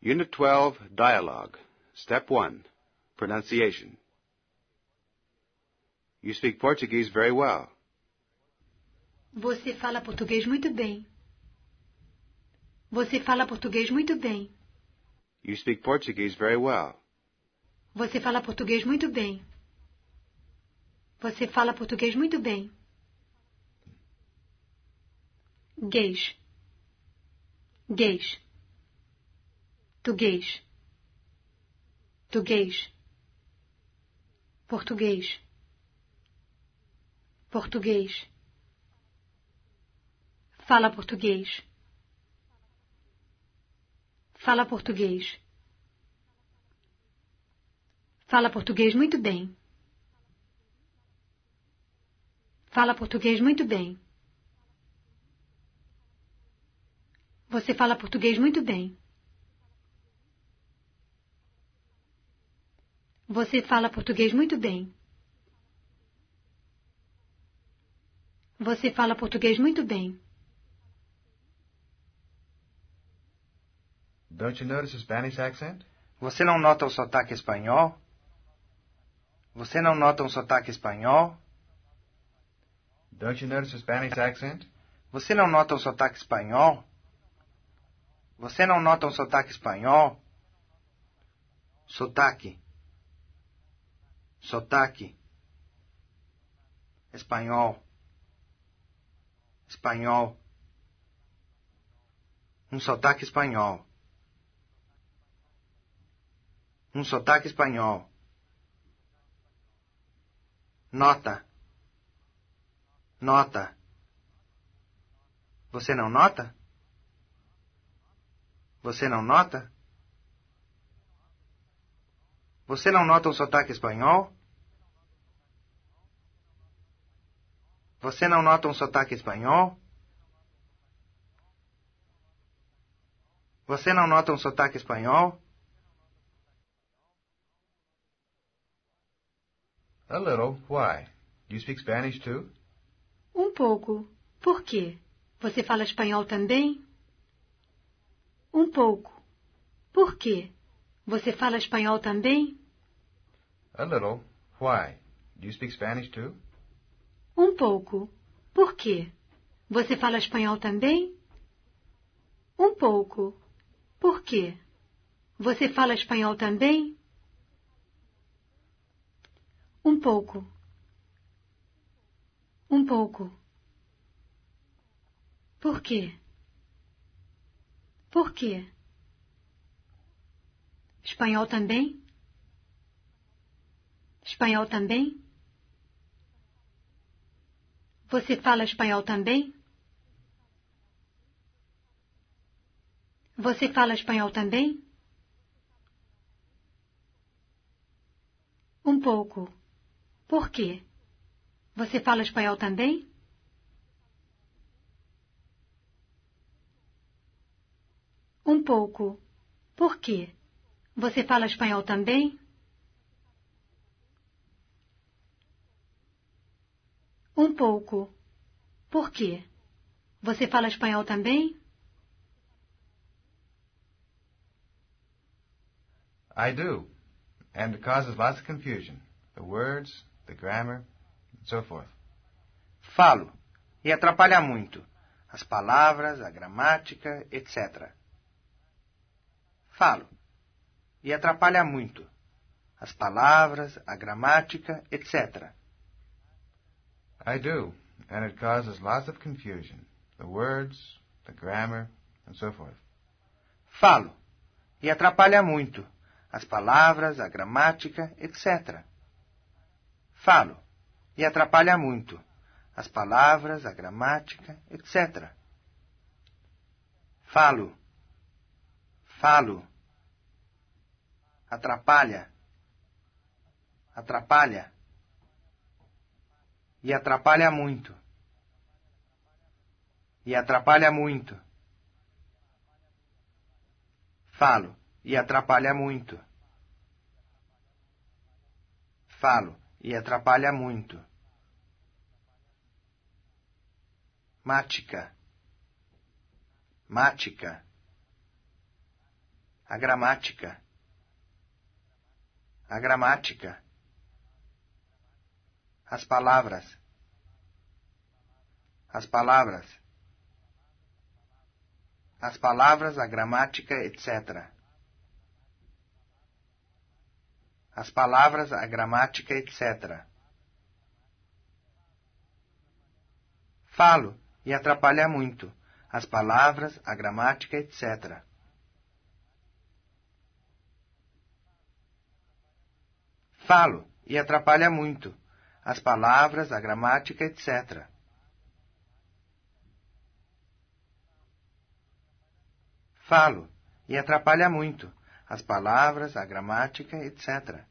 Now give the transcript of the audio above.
Unit 12, Dialogue. Step 1, Pronunciation. You speak Portuguese very well. Você fala português muito bem. Você fala português muito bem. You speak Portuguese very well. Você fala português muito bem. Você fala português muito bem. Gays. Gays. Português. Português. Português. Português. Fala português. Fala português. Fala português muito bem. Fala português muito bem. Você fala português muito bem. Você fala português muito bem. Você fala português muito bem. Don't you notice a Spanish accent? Você não nota o sotaque espanhol? Você não nota um sotaque espanhol? Don't you notice a Spanish accent? Você não nota um sotaque espanhol? Você não nota um sotaque espanhol? Sotaque sotaque, espanhol, espanhol, um sotaque espanhol, um sotaque espanhol, nota, nota. Você não nota? Você não nota? Você não nota um sotaque espanhol? Você não nota um sotaque espanhol? Você não nota um sotaque espanhol? A little. Why? Do you speak Spanish too? Um pouco. Por quê? Você fala espanhol também? Um pouco. Por quê? Você fala espanhol também? A little. Why? Do you speak Spanish too? Um pouco. Por quê? Você fala espanhol também? Um pouco. Por quê? Você fala espanhol também? Um pouco. Um pouco. Por quê? Por quê? Espanhol também? Espanhol também? Você fala espanhol também? Você fala espanhol também? Um pouco. Por quê? Você fala espanhol também? Um pouco. Por quê? Você fala espanhol também? Um pouco. Por quê? Você fala espanhol também? I do. And it causes lots of confusion. The words, the grammar, and so forth. Falo. E atrapalha muito. As palavras, a gramática, etc. Falo. E atrapalha muito. As palavras, a gramática, etc. I do, and it causes lots of confusion. The words, the grammar, and so forth. Falo, e atrapalha muito. As palavras, a gramática, etc. Falo, e atrapalha muito. As palavras, a gramática, etc. Falo, falo. Atrapalha, atrapalha. E atrapalha muito. E atrapalha muito. Falo. E atrapalha muito. Falo. E atrapalha muito. Mática. Mática. A gramática. A gramática as palavras. As palavras. As palavras, a gramática, etc. As palavras, a gramática, etc. Falo e atrapalha muito. As palavras, a gramática, etc. Falo e atrapalha muito as palavras, a gramática, etc. Falo, e atrapalha muito, as palavras, a gramática, etc.